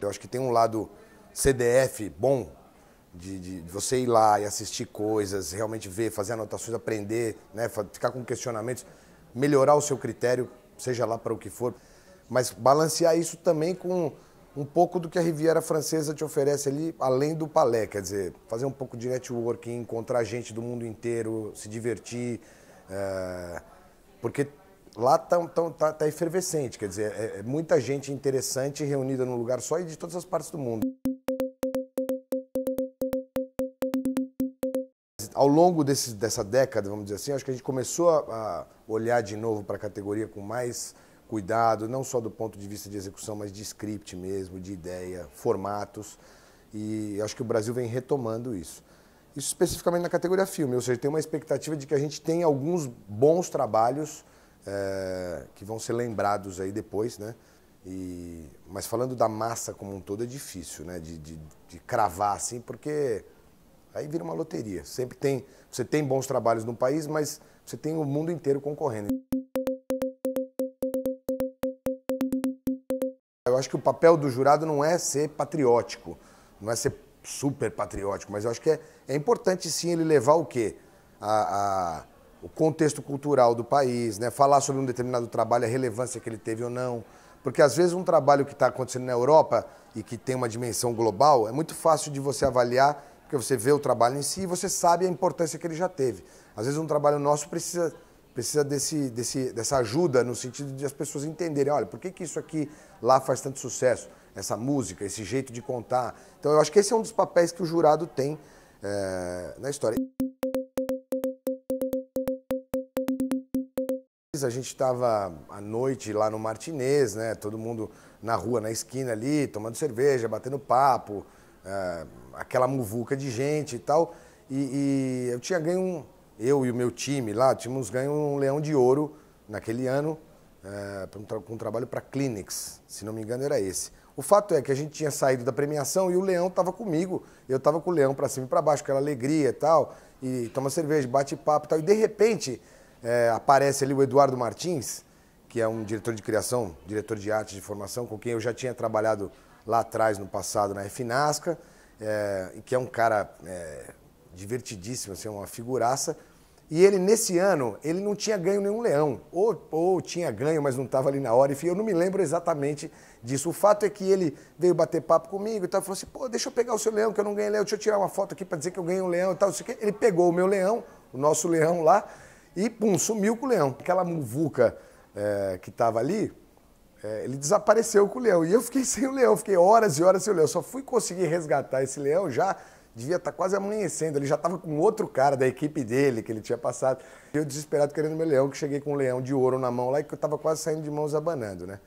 Eu acho que tem um lado CDF bom, de, de, você ir lá e assistir coisas, realmente ver, fazer anotações, aprender, né, ficar com questionamentos, melhorar o seu critério, seja lá para o que for, mas balancear isso também com um pouco do que a Riviera Francesa te oferece ali, além do palé, quer dizer, fazer um pouco de networking, encontrar gente do mundo inteiro, se divertir, é, porque lá tá, tá, tá, efervescente, quer dizer, é, é muita gente interessante reunida num lugar só e de todas as partes do mundo. Ao longo desse, dessa década, vamos dizer assim, acho que a gente começou a, a olhar de novo para a categoria com mais cuidado, não só do ponto de vista de execução, mas de script mesmo, de ideia, formatos. E acho que o Brasil vem retomando isso. Isso especificamente na categoria filme, ou seja, tem uma expectativa de que a gente tenha alguns bons trabalhos é, que vão ser lembrados aí depois, né? E, mas falando da massa como um todo é difícil, né? De, de, de, cravar assim, porque aí vira uma loteria. Sempre tem, você tem bons trabalhos no país, mas você tem o mundo inteiro concorrendo. Eu acho que o papel do jurado não é ser patriótico, não é ser super patriótico, mas eu acho que é, é importante sim ele levar o quê? A, a, o contexto cultural do país, né? falar sobre um determinado trabalho, a relevância que ele teve ou não. Porque às vezes um trabalho que está acontecendo na Europa e que tem uma dimensão global, é muito fácil de você avaliar, porque você vê o trabalho em si e você sabe a importância que ele já teve. Às vezes um trabalho nosso precisa, precisa desse, desse, dessa ajuda no sentido de as pessoas entenderem, olha, por que, que isso aqui lá faz tanto sucesso? essa música, esse jeito de contar. Então eu acho que esse é um dos papéis que o jurado tem é, na história. A gente estava à noite lá no Martinez, né? Todo mundo na rua, na esquina ali, tomando cerveja, batendo papo, é, aquela muvuca de gente e tal. E, e eu tinha ganho um, eu e o meu time lá tínhamos ganho um leão de ouro naquele ano é, um, tra um trabalho para clinics, se não me engano era esse. O fato é que a gente tinha saído da premiação e o Leão estava comigo. Eu estava com o Leão para cima e para baixo, aquela alegria e tal, e toma cerveja, bate papo e tal. E de repente é, aparece ali o Eduardo Martins, que é um diretor de criação, diretor de arte de formação, com quem eu já tinha trabalhado lá atrás, no passado, na FNASCA, é, que é um cara é, divertidíssimo, assim, uma figuraça. E ele, nesse ano, ele não tinha ganho nenhum leão. Ou, ou tinha ganho, mas não estava ali na hora. Enfim, eu não me lembro exatamente disso. O fato é que ele veio bater papo comigo e tal. Falou assim, pô, deixa eu pegar o seu leão, que eu não ganhei leão. Deixa eu tirar uma foto aqui para dizer que eu ganhei um leão e tal. Ele pegou o meu leão, o nosso leão lá, e pum, sumiu com o leão. Aquela muvuca é, que estava ali, é, ele desapareceu com o leão. E eu fiquei sem o leão. Fiquei horas e horas sem o leão. Só fui conseguir resgatar esse leão já devia estar tá quase amanhecendo, ele já estava com outro cara da equipe dele que ele tinha passado. Eu desesperado querendo meu leão, que cheguei com um leão de ouro na mão lá e que eu estava quase saindo de mãos abanando, né?